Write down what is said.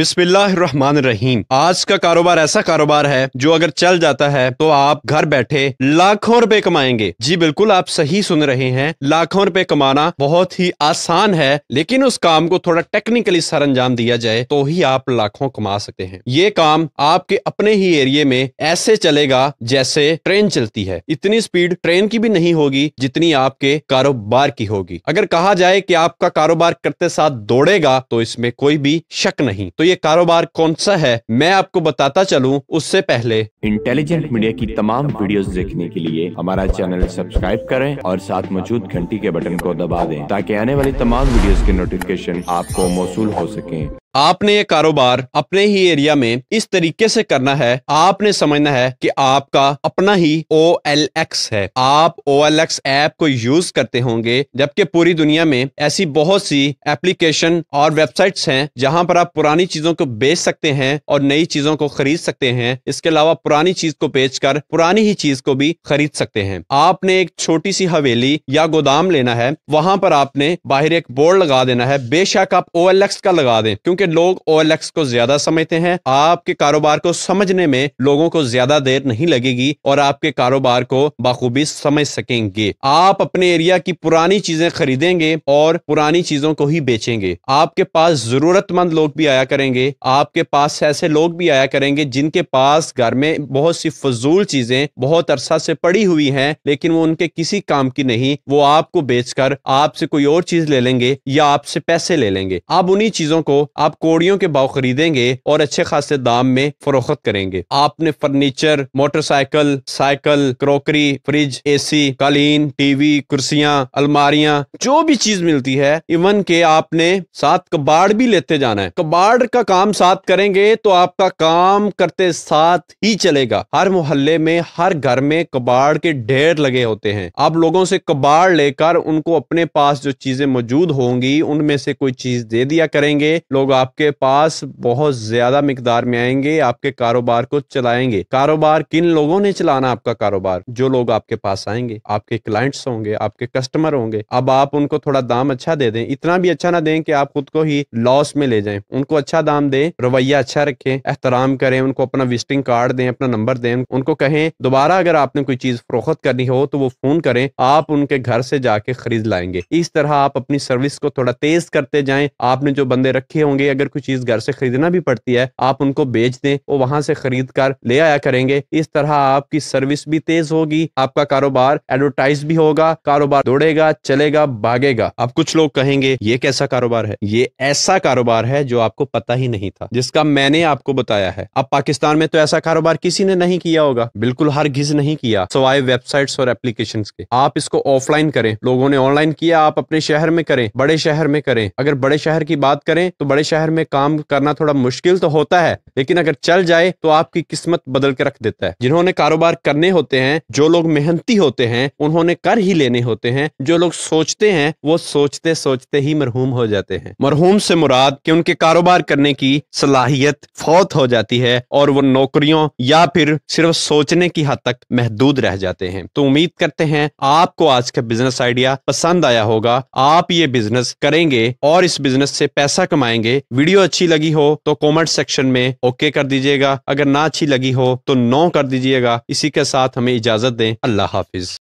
रहीम आज का कारोबार ऐसा कारोबार है जो अगर चल जाता है तो आप घर बैठे लाखों रुपए कमाएंगे जी बिल्कुल आप सही सुन रहे हैं लाखों रुपए कमाना बहुत ही आसान है लेकिन उस काम को थोड़ा टेक्निकली सर अंजाम दिया जाए तो ही आप लाखों कमा सकते हैं ये काम आपके अपने ही एरिए में ऐसे चलेगा जैसे ट्रेन चलती है इतनी स्पीड ट्रेन की भी नहीं होगी जितनी आपके कारोबार की होगी अगर कहा जाए कि आपका कारोबार करते साथ दौड़ेगा तो इसमें कोई भी शक नहीं तो ये कारोबार कौन सा है मैं आपको बताता चलूँ उससे पहले इंटेलिजेंट मीडिया की तमाम वीडियोस देखने के लिए हमारा चैनल सब्सक्राइब करें और साथ मौजूद घंटी के बटन को दबा दें ताकि आने वाली तमाम वीडियोस के नोटिफिकेशन आपको मौसू हो सके आपने ये कारोबार अपने ही एरिया में इस तरीके से करना है आपने समझना है कि आपका अपना ही ओ एल एक्स है आप ओ एल एक्स ऐप को यूज करते होंगे जबकि पूरी दुनिया में ऐसी बहुत सी एप्लीकेशन और वेबसाइट्स हैं जहां पर आप पुरानी चीजों को बेच सकते हैं और नई चीजों को खरीद सकते हैं इसके अलावा पुरानी चीज को बेचकर पुरानी ही चीज को भी खरीद सकते हैं आपने एक छोटी सी हवेली या गोदाम लेना है वहां पर आपने बाहर एक बोर्ड लगा देना है बेशक आप ओ का लगा दें क्योंकि लोग ओ को ज्यादा समझते हैं आपके कारोबार को समझने में लोगों को ज्यादा देर नहीं लगेगी और आपके कारोबार को बाखूबी समझ सकेंगे आप अपने एरिया की पुरानी चीजें खरीदेंगे और पुरानी चीजों को ही बेचेंगे आपके पास जरूरतमंद लोग भी आया करेंगे आपके पास ऐसे लोग भी आया करेंगे जिनके पास घर में बहुत सी फजूल चीजें बहुत अरसा से पड़ी हुई हैं लेकिन वो उनके किसी काम की नहीं वो आपको बेचकर आपसे कोई और चीज ले लेंगे या आपसे पैसे ले लेंगे आप उन्हीं चीजों को आप आप कोड़ियों के भाव खरीदेंगे और अच्छे खासे दाम में फरोख्त करेंगे आपने furniture motorcycle cycle crockery fridge AC कालीन टीवी कुर्सियां अलमारियां जो भी चीज मिलती है इवन के आपने साथ कबाड़ भी लेते जाना है कबाड़ का काम साथ करेंगे तो आपका काम करते साथ ही चलेगा हर मोहल्ले में हर घर में कबाड़ के ढेर लगे होते हैं आप लोगों से कबाड़ लेकर उनको अपने पास जो चीजें मौजूद होंगी उनमें से कोई चीज दे दिया करेंगे लोग आपके पास बहुत ज्यादा मिकदार में आएंगे आपके कारोबार को चलाएंगे कारोबार किन लोगों ने चलाना आपका कारोबार जो लोग आपके पास आएंगे आपके क्लाइंट्स होंगे आपके कस्टमर होंगे अब आप उनको थोड़ा दाम अच्छा दे दें इतना भी अच्छा ना दें कि आप खुद को ही लॉस में ले जाएं उनको अच्छा दाम दें रवैया अच्छा रखें एहतराम करें उनको अपना विजिटिंग कार्ड दें अपना नंबर दें उनको कहें दोबारा अगर आपने कोई चीज फरोख्त करनी हो तो वो फोन करें आप उनके घर से जाके खरीद लाएंगे इस तरह आप अपनी सर्विस को थोड़ा तेज करते जाए आपने जो बंदे रखे होंगे हमें अगर कोई चीज घर से खरीदना भी पड़ती है आप उनको बेच दें वो वहां से खरीद कर ले आया करेंगे इस तरह आपकी सर्विस भी तेज होगी आपका कारोबार एडवर्टाइज भी होगा कारोबार दौड़ेगा चलेगा भागेगा अब कुछ लोग कहेंगे ये कैसा कारोबार है ये ऐसा कारोबार है जो आपको पता ही नहीं था जिसका मैंने आपको बताया है अब पाकिस्तान में तो ऐसा कारोबार किसी ने नहीं किया होगा बिल्कुल हर घिज नहीं किया सवाए वेबसाइट्स और एप्लीकेशन के आप इसको ऑफलाइन करें लोगों ने ऑनलाइन किया आप अपने शहर में करें बड़े शहर में करें अगर बड़े शहर की बात करें तो बड़े शहर शहर में काम करना थोड़ा मुश्किल तो होता है लेकिन अगर चल जाए तो आपकी किस्मत बदल के रख देता है जिन्होंने कारोबार करने होते हैं जो लोग मेहनती होते हैं उन्होंने कर ही लेने होते हैं जो लोग सोचते हैं वो सोचते सोचते ही मरहूम हो जाते हैं मरहूम से मुराद कि उनके कारोबार करने की सलाहियत फौत हो जाती है और वो नौकरियों या फिर सिर्फ सोचने की हद तक महदूद रह जाते हैं तो उम्मीद करते हैं आपको आज का बिजनेस आइडिया पसंद आया होगा आप ये बिजनेस करेंगे और इस बिजनेस से पैसा कमाएंगे वीडियो अच्छी लगी हो तो कमेंट सेक्शन में ओके कर दीजिएगा अगर ना अच्छी लगी हो तो नो कर दीजिएगा इसी के साथ हमें इजाजत दें अल्लाह हाफिज